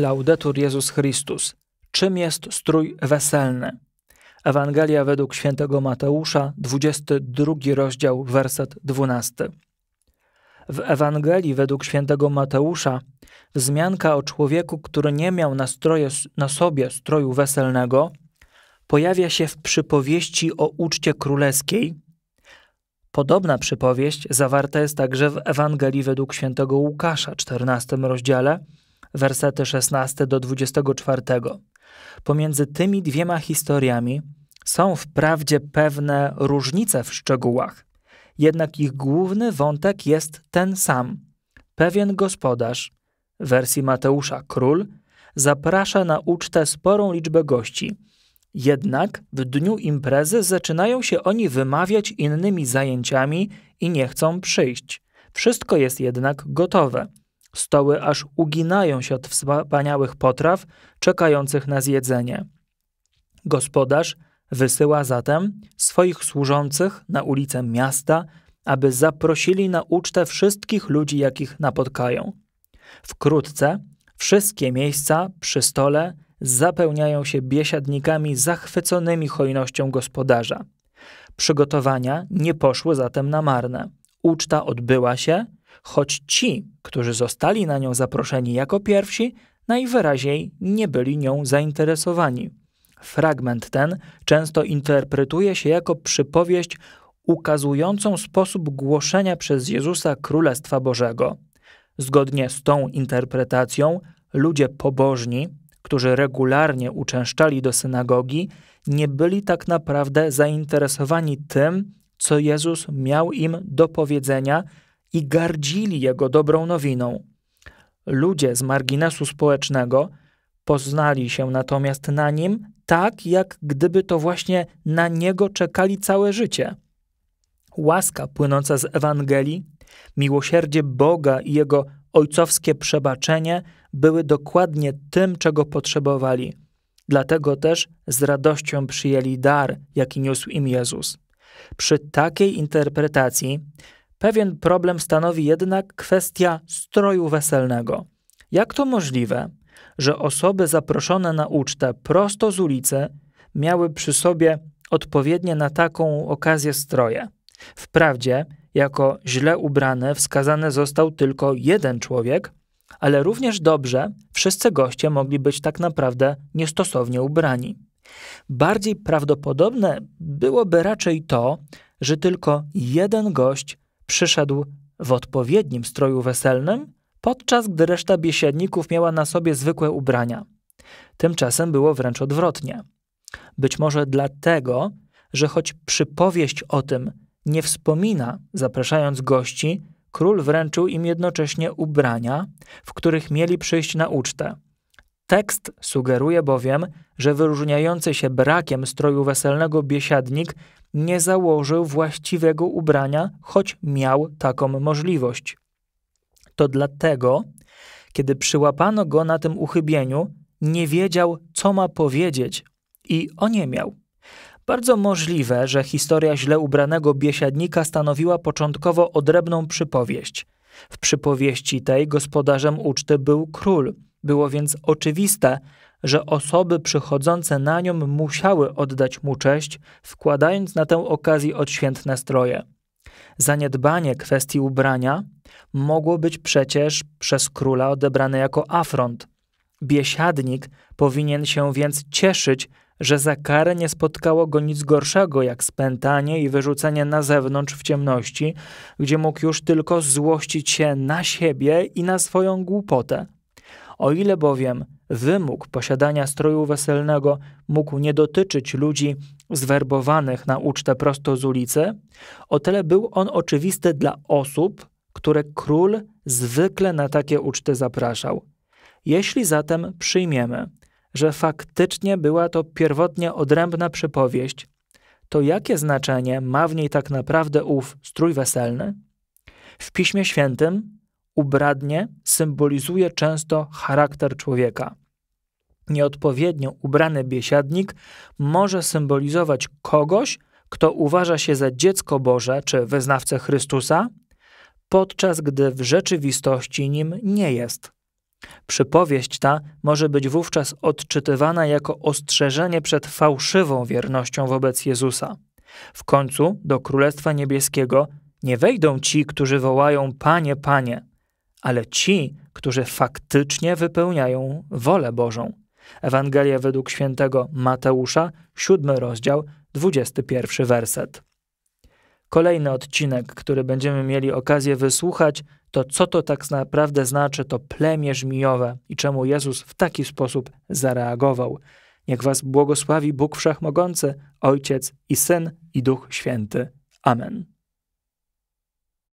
Laudetur Jezus Chrystus. Czym jest strój weselny? Ewangelia według świętego Mateusza, 22 rozdział, werset 12. W Ewangelii według świętego Mateusza wzmianka o człowieku, który nie miał na, stroje, na sobie stroju weselnego, pojawia się w przypowieści o uczcie królewskiej. Podobna przypowieść zawarta jest także w Ewangelii według świętego Łukasza, 14 rozdziale, wersety 16 do 24. Pomiędzy tymi dwiema historiami są wprawdzie pewne różnice w szczegółach, jednak ich główny wątek jest ten sam. Pewien gospodarz, w wersji Mateusza król, zaprasza na ucztę sporą liczbę gości. Jednak w dniu imprezy zaczynają się oni wymawiać innymi zajęciami i nie chcą przyjść. Wszystko jest jednak gotowe. Stoły aż uginają się od wspaniałych potraw czekających na zjedzenie. Gospodarz wysyła zatem swoich służących na ulicę miasta, aby zaprosili na ucztę wszystkich ludzi, jakich napotkają. Wkrótce wszystkie miejsca przy stole zapełniają się biesiadnikami zachwyconymi hojnością gospodarza. Przygotowania nie poszły zatem na marne. Uczta odbyła się – choć ci, którzy zostali na nią zaproszeni jako pierwsi, najwyraźniej nie byli nią zainteresowani. Fragment ten często interpretuje się jako przypowieść ukazującą sposób głoszenia przez Jezusa Królestwa Bożego. Zgodnie z tą interpretacją, ludzie pobożni, którzy regularnie uczęszczali do synagogi, nie byli tak naprawdę zainteresowani tym, co Jezus miał im do powiedzenia i gardzili jego dobrą nowiną. Ludzie z marginesu społecznego poznali się natomiast na nim tak, jak gdyby to właśnie na niego czekali całe życie. Łaska płynąca z Ewangelii, miłosierdzie Boga i jego ojcowskie przebaczenie były dokładnie tym, czego potrzebowali. Dlatego też z radością przyjęli dar, jaki niósł im Jezus. Przy takiej interpretacji Pewien problem stanowi jednak kwestia stroju weselnego. Jak to możliwe, że osoby zaproszone na ucztę prosto z ulicy miały przy sobie odpowiednie na taką okazję stroje? Wprawdzie, jako źle ubrany wskazany został tylko jeden człowiek, ale również dobrze wszyscy goście mogli być tak naprawdę niestosownie ubrani. Bardziej prawdopodobne byłoby raczej to, że tylko jeden gość Przyszedł w odpowiednim stroju weselnym, podczas gdy reszta biesiadników miała na sobie zwykłe ubrania. Tymczasem było wręcz odwrotnie. Być może dlatego, że choć przypowieść o tym nie wspomina, zapraszając gości, król wręczył im jednocześnie ubrania, w których mieli przyjść na ucztę – Tekst sugeruje bowiem, że wyróżniający się brakiem stroju weselnego biesiadnik nie założył właściwego ubrania, choć miał taką możliwość. To dlatego, kiedy przyłapano go na tym uchybieniu, nie wiedział, co ma powiedzieć i oniemiał. nie miał. Bardzo możliwe, że historia źle ubranego biesiadnika stanowiła początkowo odrębną przypowieść. W przypowieści tej gospodarzem uczty był król – było więc oczywiste, że osoby przychodzące na nią musiały oddać mu cześć, wkładając na tę okazję odświętne stroje. Zaniedbanie kwestii ubrania mogło być przecież przez króla odebrane jako afront. Biesiadnik powinien się więc cieszyć, że za karę nie spotkało go nic gorszego jak spętanie i wyrzucenie na zewnątrz w ciemności, gdzie mógł już tylko złościć się na siebie i na swoją głupotę. O ile bowiem wymóg posiadania stroju weselnego mógł nie dotyczyć ludzi zwerbowanych na ucztę prosto z ulicy, o tyle był on oczywisty dla osób, które król zwykle na takie uczty zapraszał. Jeśli zatem przyjmiemy, że faktycznie była to pierwotnie odrębna przypowieść, to jakie znaczenie ma w niej tak naprawdę ów strój weselny? W Piśmie Świętym ubradnie symbolizuje często charakter człowieka. Nieodpowiednio ubrany biesiadnik może symbolizować kogoś, kto uważa się za dziecko Boże czy wyznawcę Chrystusa, podczas gdy w rzeczywistości nim nie jest. Przypowieść ta może być wówczas odczytywana jako ostrzeżenie przed fałszywą wiernością wobec Jezusa. W końcu do Królestwa Niebieskiego nie wejdą ci, którzy wołają Panie, Panie, ale ci, którzy faktycznie wypełniają wolę Bożą. Ewangelia według świętego Mateusza, 7 rozdział, 21 werset. Kolejny odcinek, który będziemy mieli okazję wysłuchać, to co to tak naprawdę znaczy to plemię żmijowe i czemu Jezus w taki sposób zareagował. Niech Was błogosławi Bóg Wszechmogący, Ojciec i Syn i Duch Święty. Amen.